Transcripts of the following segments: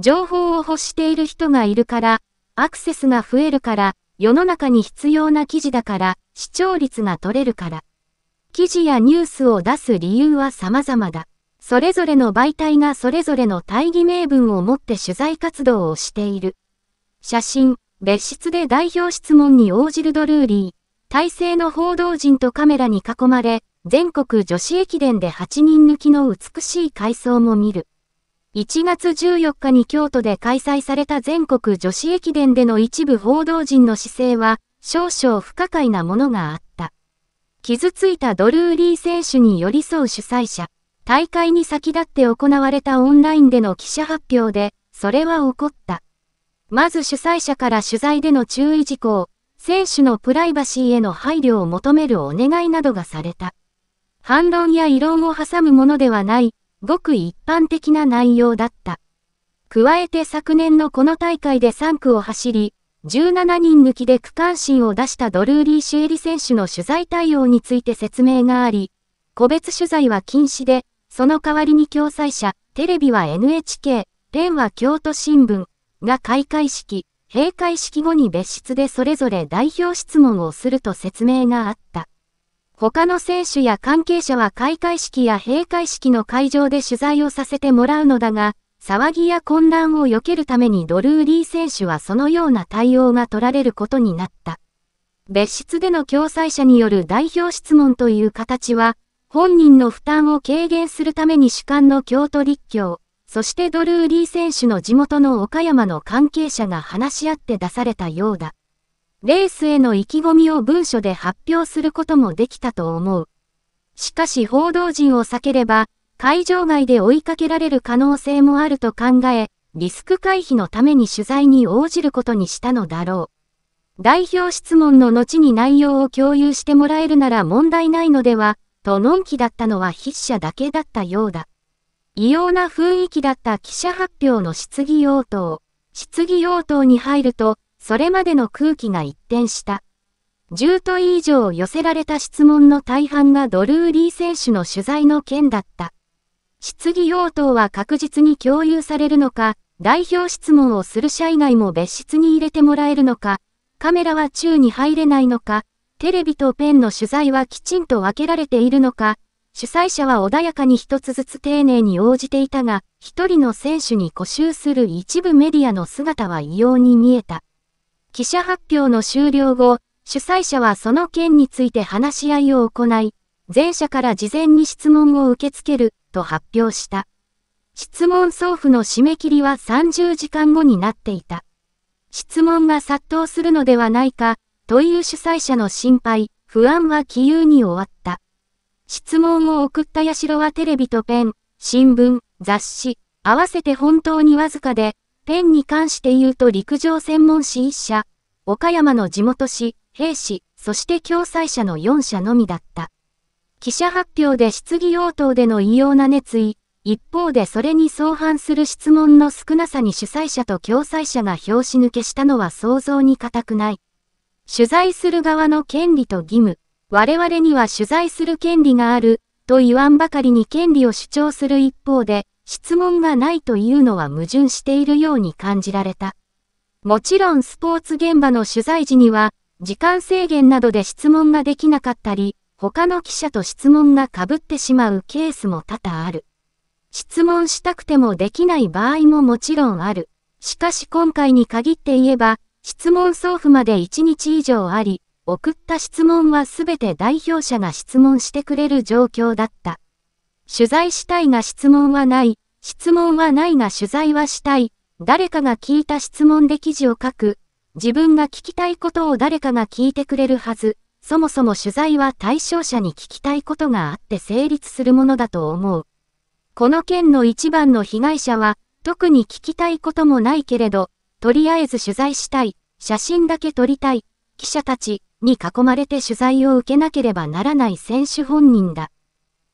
情報を欲している人がいるから、アクセスが増えるから、世の中に必要な記事だから、視聴率が取れるから。記事やニュースを出す理由は様々だ。それぞれの媒体がそれぞれの大義名分を持って取材活動をしている。写真、別室で代表質問に応じるドルーリー、体制の報道陣とカメラに囲まれ、全国女子駅伝で8人抜きの美しい回想も見る。1月14日に京都で開催された全国女子駅伝での一部報道陣の姿勢は少々不可解なものがあった。傷ついたドルーリー選手に寄り添う主催者、大会に先立って行われたオンラインでの記者発表で、それは起こった。まず主催者から取材での注意事項、選手のプライバシーへの配慮を求めるお願いなどがされた。反論や異論を挟むものではない、ごく一般的な内容だった。加えて昨年のこの大会で3区を走り、17人抜きで区間新を出したドルーリー・シュエリ選手の取材対応について説明があり、個別取材は禁止で、その代わりに共催者、テレビは NHK、連は京都新聞が開会式、閉会式後に別室でそれぞれ代表質問をすると説明があった。他の選手や関係者は開会式や閉会式の会場で取材をさせてもらうのだが、騒ぎや混乱を避けるためにドルーリー選手はそのような対応が取られることになった。別室での共催者による代表質問という形は、本人の負担を軽減するために主観の京都立教、そしてドルーリー選手の地元の岡山の関係者が話し合って出されたようだ。レースへの意気込みを文書で発表することもできたと思う。しかし報道陣を避ければ、会場外で追いかけられる可能性もあると考え、リスク回避のために取材に応じることにしたのだろう。代表質問の後に内容を共有してもらえるなら問題ないのでは、とのんきだったのは筆者だけだったようだ。異様な雰囲気だった記者発表の質疑応答。質疑応答に入ると、それまでの空気が一転した。10問以上寄せられた質問の大半がドルーリー選手の取材の件だった。質疑応答は確実に共有されるのか、代表質問をする者以外も別室に入れてもらえるのか、カメラは宙に入れないのか、テレビとペンの取材はきちんと分けられているのか、主催者は穏やかに一つずつ丁寧に応じていたが、一人の選手に固執する一部メディアの姿は異様に見えた。記者発表の終了後、主催者はその件について話し合いを行い、前者から事前に質問を受け付けると発表した。質問送付の締め切りは30時間後になっていた。質問が殺到するのではないか、という主催者の心配、不安は杞憂に終わった。質問を送った八代はテレビとペン、新聞、雑誌、合わせて本当にわずかで、ペンに関して言うと陸上専門誌1社、岡山の地元紙、兵士、そして共済者の4社のみだった。記者発表で質疑応答での異様な熱意、一方でそれに相反する質問の少なさに主催者と共催者が拍子抜けしたのは想像に難くない。取材する側の権利と義務、我々には取材する権利がある、と言わんばかりに権利を主張する一方で、質問がないというのは矛盾しているように感じられた。もちろんスポーツ現場の取材時には、時間制限などで質問ができなかったり、他の記者と質問が被ってしまうケースも多々ある。質問したくてもできない場合ももちろんある。しかし今回に限って言えば、質問送付まで1日以上あり、送った質問はすべて代表者が質問してくれる状況だった。取材したいが質問はない、質問はないが取材はしたい。誰かが聞いた質問で記事を書く。自分が聞きたいことを誰かが聞いてくれるはず。そもそも取材は対象者に聞きたいことがあって成立するものだと思う。この件の一番の被害者は、特に聞きたいこともないけれど、とりあえず取材したい、写真だけ撮りたい、記者たちに囲まれて取材を受けなければならない選手本人だ。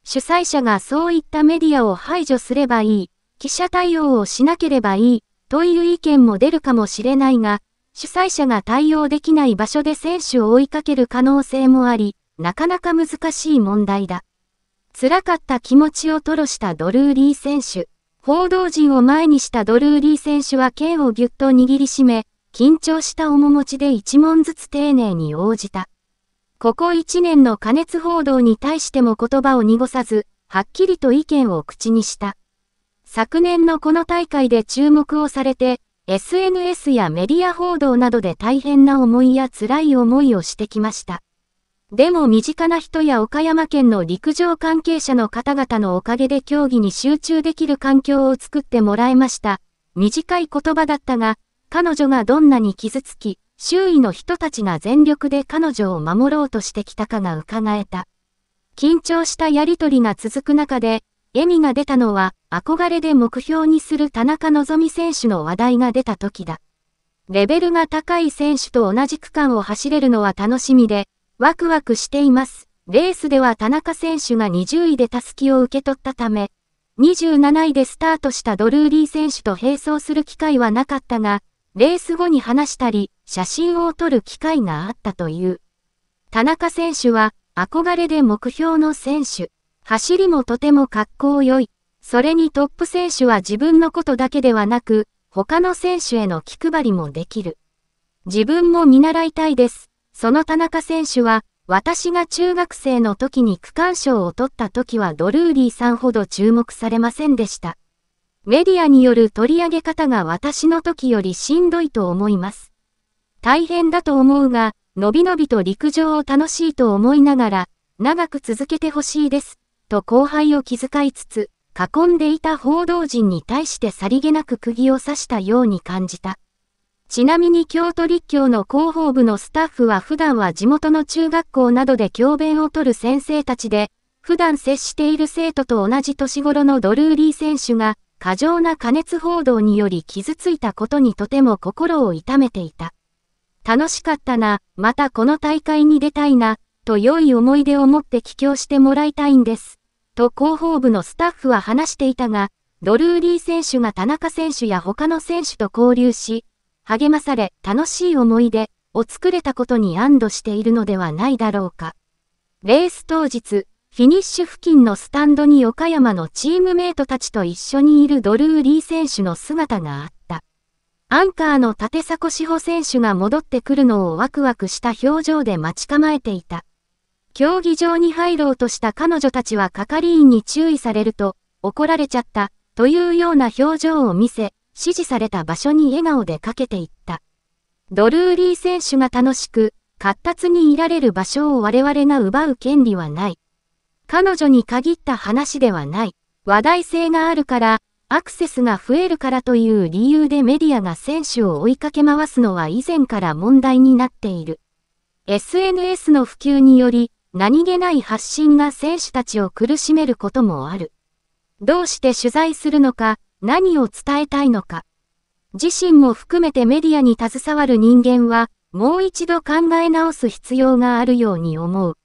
主催者がそういったメディアを排除すればいい、記者対応をしなければいい、という意見も出るかもしれないが、主催者が対応できない場所で選手を追いかける可能性もあり、なかなか難しい問題だ。辛かった気持ちを吐露したドルーリー選手。報道陣を前にしたドルーリー選手は剣をぎゅっと握りしめ、緊張した面持ちで一問ずつ丁寧に応じた。ここ1年の過熱報道に対しても言葉を濁さず、はっきりと意見を口にした。昨年のこの大会で注目をされて、SNS やメディア報道などで大変な思いや辛い思いをしてきました。でも身近な人や岡山県の陸上関係者の方々のおかげで競技に集中できる環境を作ってもらえました。短い言葉だったが、彼女がどんなに傷つき、周囲の人たちが全力で彼女を守ろうとしてきたかが伺えた。緊張したやりとりが続く中で、笑みが出たのは、憧れで目標にする田中希実選手の話題が出た時だ。レベルが高い選手と同じ区間を走れるのは楽しみで、ワクワクしています。レースでは田中選手が20位でたすきを受け取ったため、27位でスタートしたドルーリー選手と並走する機会はなかったが、レース後に話したり、写真を撮る機会があったという。田中選手は、憧れで目標の選手。走りもとても格好良い。それにトップ選手は自分のことだけではなく、他の選手への気配りもできる。自分も見習いたいです。その田中選手は、私が中学生の時に区間賞を取った時はドルーリーさんほど注目されませんでした。メディアによる取り上げ方が私の時よりしんどいと思います。大変だと思うが、のびのびと陸上を楽しいと思いながら、長く続けてほしいです、と後輩を気遣いつつ、囲んでいた報道陣に対してさりげなく釘を刺したように感じた。ちなみに京都立教の広報部のスタッフは普段は地元の中学校などで教鞭をとる先生たちで、普段接している生徒と同じ年頃のドルーリー選手が、過剰な過熱報道により傷ついたことにとても心を痛めていた。楽しかったな、またこの大会に出たいな、と良い思い出を持って帰郷してもらいたいんです。と広報部のスタッフは話していたが、ドルーリー選手が田中選手や他の選手と交流し、励まされ楽しい思い出を作れたことに安堵しているのではないだろうか。レース当日、フィニッシュ付近のスタンドに岡山のチームメイトたちと一緒にいるドルーリー選手の姿があった。アンカーの縦迫志保選手が戻ってくるのをワクワクした表情で待ち構えていた。競技場に入ろうとした彼女たちは係員に注意されると、怒られちゃった、というような表情を見せ、指示された場所に笑顔でかけていった。ドルーリー選手が楽しく、活発にいられる場所を我々が奪う権利はない。彼女に限った話ではない。話題性があるから、アクセスが増えるからという理由でメディアが選手を追いかけ回すのは以前から問題になっている。SNS の普及により、何気ない発信が選手たちを苦しめることもある。どうして取材するのか、何を伝えたいのか。自身も含めてメディアに携わる人間は、もう一度考え直す必要があるように思う。